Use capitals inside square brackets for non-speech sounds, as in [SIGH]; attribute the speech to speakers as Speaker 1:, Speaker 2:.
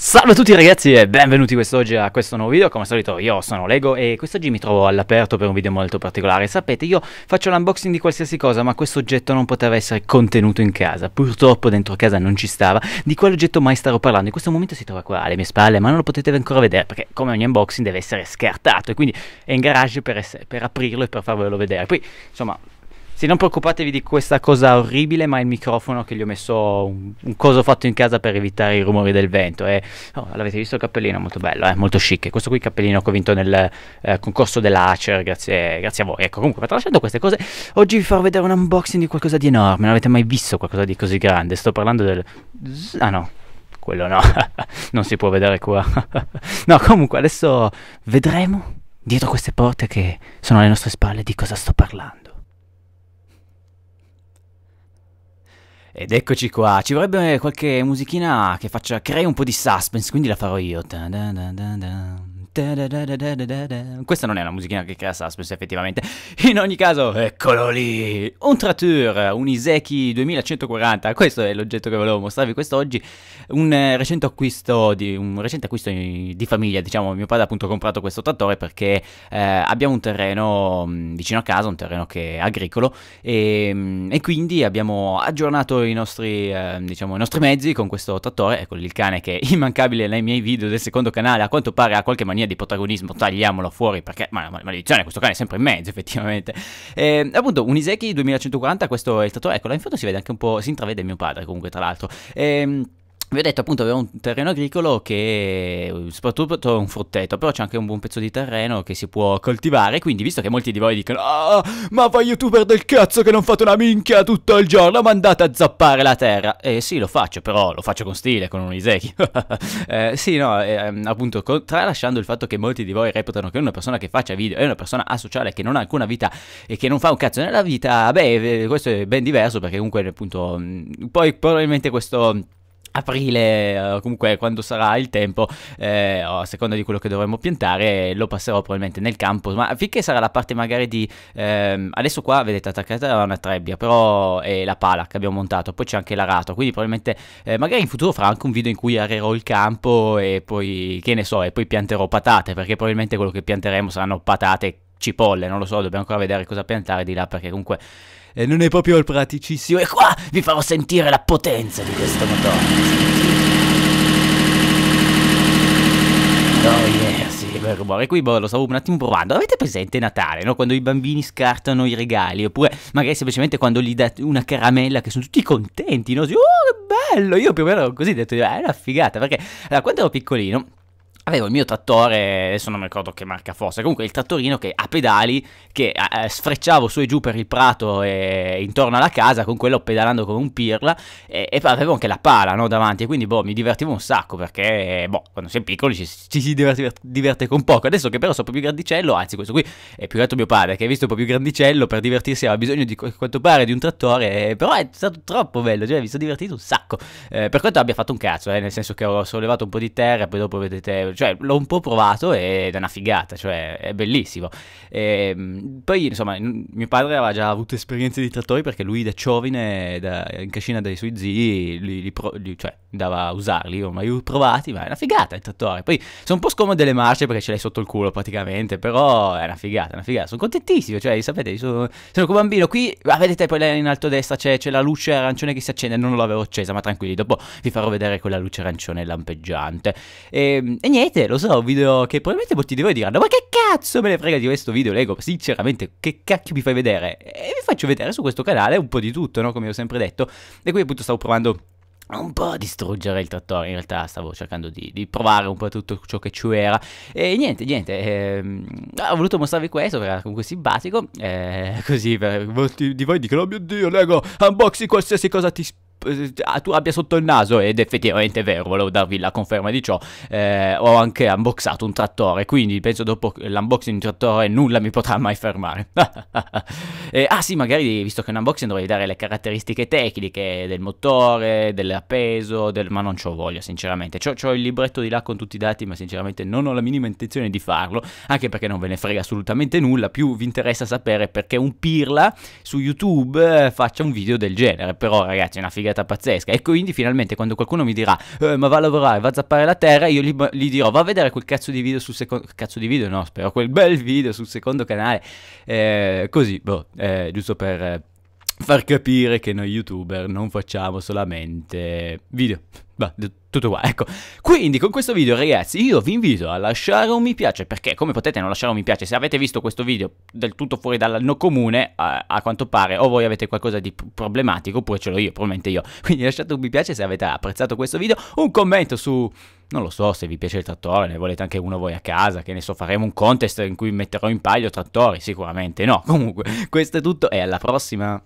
Speaker 1: Salve a tutti ragazzi e benvenuti quest'oggi a questo nuovo video, come al solito io sono Lego e quest'oggi mi trovo all'aperto per un video molto particolare, sapete io faccio l'unboxing di qualsiasi cosa ma questo oggetto non poteva essere contenuto in casa, purtroppo dentro casa non ci stava, di quale oggetto mai starò parlando, in questo momento si trova qua alle mie spalle ma non lo potete ancora vedere perché come ogni unboxing deve essere scartato e quindi è in garage per, per aprirlo e per farvelo vedere, poi insomma sì, non preoccupatevi di questa cosa orribile, ma il microfono che gli ho messo un, un coso fatto in casa per evitare i rumori del vento. E, eh. oh, l'avete visto il cappellino? Molto bello, eh? molto chic. Questo qui il cappellino che ho vinto nel eh, concorso dell'Acer, grazie, grazie, a voi. Ecco, comunque, tralasciando queste cose, oggi vi farò vedere un unboxing di qualcosa di enorme. Non avete mai visto qualcosa di così grande? Sto parlando del... Ah no, quello no, [LAUGHS] non si può vedere qua. [LAUGHS] no, comunque adesso vedremo dietro queste porte che sono alle nostre spalle di cosa sto parlando. Ed eccoci qua, ci vorrebbe qualche musichina che faccia, crei un po' di suspense, quindi la farò io. Da da da questa non è una musichina che crea suspense effettivamente. In ogni caso, eccolo lì! Un Tratur, un Iseki 2140. Questo è l'oggetto che volevo mostrarvi quest'oggi. Un eh, recente acquisto di, un recente acquisto di famiglia, diciamo. Mio padre ha appunto comprato questo trattore perché eh, abbiamo un terreno mm, vicino a casa, un terreno che è agricolo e, ehm, e quindi abbiamo aggiornato i nostri, eh, diciamo, i nostri mezzi con questo trattore. Eccolo il cane che è immancabile nei miei video del secondo canale. A quanto pare ha qualche mania di protagonismo, tagliamolo fuori perché, ma la maledizione, questo cane è sempre in mezzo [LAUGHS] effettivamente. E, ehm, appunto, un Iseki 2140, questo è il stato, ecco, là in foto si vede anche un po', si intravede mio padre comunque tra l'altro. Ehm vi ho detto appunto aveva un terreno agricolo che eh, soprattutto un frutteto, però c'è anche un buon pezzo di terreno che si può coltivare, quindi visto che molti di voi dicono "Ah, ma voi youtuber del cazzo che non fate una minchia tutto il giorno, ma andate a zappare la terra". Eh sì, lo faccio, però lo faccio con stile, con un Iseki. [LAUGHS] eh, sì, no, eh, appunto tralasciando il fatto che molti di voi reputano che una persona che faccia video è una persona asociale che non ha alcuna vita e che non fa un cazzo nella vita, beh, eh, questo è ben diverso perché comunque appunto poi probabilmente questo aprile, eh, comunque quando sarà il tempo, eh, a seconda di quello che dovremo piantare, lo passerò probabilmente nel campo, ma finché sarà la parte magari di... Ehm, adesso qua vedete attaccata una trebbia, però è la pala che abbiamo montato, poi c'è anche l'arato, quindi probabilmente eh, magari in futuro farò anche un video in cui arerò il campo e poi, che ne so, e poi pianterò patate, perché probabilmente quello che pianteremo saranno patate cipolle, non lo so, dobbiamo ancora vedere cosa piantare di là perché comunque e eh, non è proprio il praticissimo. E qua vi farò sentire la potenza di questo motore. Oh yeah, sì, quel rumore boh, qui boh, lo stavo un attimo provando. Avete presente Natale, no? Quando i bambini scartano i regali, oppure magari semplicemente quando gli date una caramella che sono tutti contenti, no? Sì, oh, che bello! Io più o meno così ho detto, eh, è una figata, perché allora, quando ero piccolino avevo il mio trattore, adesso non mi ricordo che marca fosse, comunque il trattorino che a pedali, che eh, eh, sfrecciavo su e giù per il prato e intorno alla casa, con quello pedalando come un pirla, e, e avevo anche la pala no, davanti, e quindi boh, mi divertivo un sacco, perché boh, quando si è piccoli ci, ci si diverte, diverte, con poco, adesso che però sono più grandicello, anzi questo qui è più alto mio padre, che è visto un po' più grandicello, per divertirsi aveva bisogno di quanto pare di un trattore, eh, però è stato troppo bello, cioè mi sono divertito un sacco, eh, per quanto abbia fatto un cazzo, eh, nel senso che ho sollevato un po' di terra, poi dopo vedete cioè, l'ho un po' provato ed è una figata, cioè, è bellissimo. E, ehm, poi, insomma, mio padre aveva già avuto esperienze di trattori perché lui da Ciovine, da, in cascina dai suoi zii, li, li, li, cioè, andava a usarli, io mai provati, ma è una figata il trattore. Poi sono un po' scomode le marce perché ce l'hai sotto il culo praticamente, però è una figata, è una figata. Sono contentissimo, cioè, sapete, sono, sono come bambino. Qui, ah, vedete, poi in alto a destra c'è, c'è la luce arancione che si accende, non l'avevo accesa, ma tranquilli, dopo vi farò vedere quella luce arancione lampeggiante. E, ehm, e niente vedrete, lo so, un video che probabilmente molti di voi diranno Ma che cazzo me ne frega di questo video Lego? Sinceramente, che cacchio mi fai vedere? E vi faccio vedere su questo canale un po' di tutto, no? Come ho sempre detto E qui appunto stavo provando un po' a distruggere il trattore, in realtà stavo cercando di, di provare un po' tutto ciò che c'era e niente, niente, ehm, ho voluto mostrarvi questo era comunque simpatico, eh, [LAUGHS] così per molti di voi dicono oh mio dio Lego, unboxi qualsiasi cosa ti spiego eh, tu abbia sotto il naso ed effettivamente è vero, volevo darvi la conferma di ciò, eh, ho anche unboxato un trattore, quindi penso dopo l'unboxing di un trattore nulla mi potrà mai fermare. [LAUGHS] Eh, ah sì, magari visto che è un unboxing dovrei dare le caratteristiche tecniche del motore, del peso, del... ma non ci ho voglia sinceramente. C'ho, c'ho, il libretto di là con tutti i dati ma sinceramente non ho la minima intenzione di farlo, anche perché non ve ne frega assolutamente nulla, più vi interessa sapere perché un pirla su YouTube eh, faccia un video del genere. Però ragazzi è una figata pazzesca e quindi finalmente quando qualcuno mi dirà eh, ma va a lavorare, va a zappare la terra, io gli, gli dirò va a vedere quel cazzo di video sul secondo... cazzo di video no, spero quel bel video sul secondo canale. Eh, così, boh, eh, giusto per eh, far capire che noi youtuber non facciamo solamente video. Beh, tutto qua, ecco. Quindi con questo video ragazzi io vi invito a lasciare un mi piace perché come potete non lasciare un mi piace se avete visto questo video del tutto fuori dal no comune a, a quanto pare o voi avete qualcosa di problematico oppure ce l'ho io, probabilmente io. Quindi lasciate un mi piace se avete apprezzato questo video, un commento su non lo so, se vi piace il trattore, ne volete anche uno voi a casa, che ne so, faremo un contest in cui metterò in palio trattori, sicuramente no. [LAUGHS] Comunque, questo è tutto e alla prossima!